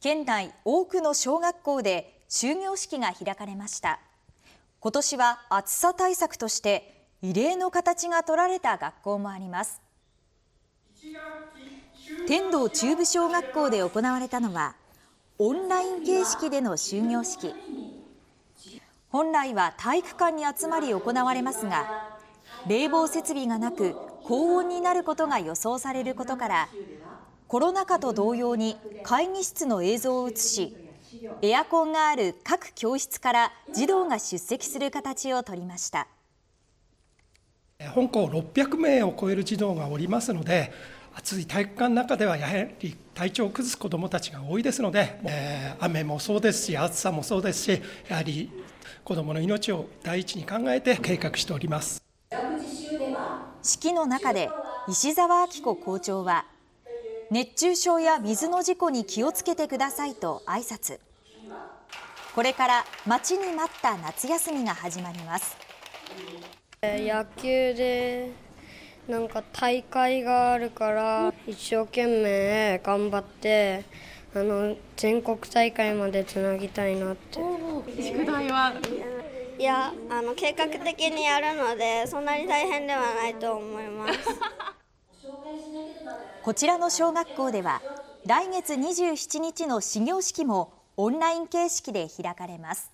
県内多くの小学校で終業式が開かれました今年は暑さ対策として異例の形が取られた学校もあります天童中部小学校で行われたのはオンライン形式での終業式本来は体育館に集まり行われますが冷房設備がなく高温になることが予想されることからコロナ禍と同様に会議室の映像を映しエアコンがある各教室から児童が出席する形をとりました本校600名を超える児童がおりますので暑い体育館の中ではやはり体調を崩す子どもたちが多いですので、えー、雨もそうですし暑さもそうですしやはり子どもの命を第一に考えて計画しております式の中で石澤明子校長は熱中症や水の事故に気をつけてくださいと挨拶これから待ちに待った夏休みが始まります野球でなんか大会があるから一生懸命頑張ってあの全国大会までつなぎたいなって宿題はいやあの計画的にやるのでそんなに大変ではないと思います こちらの小学校では来月27日の始業式もオンライン形式で開かれます。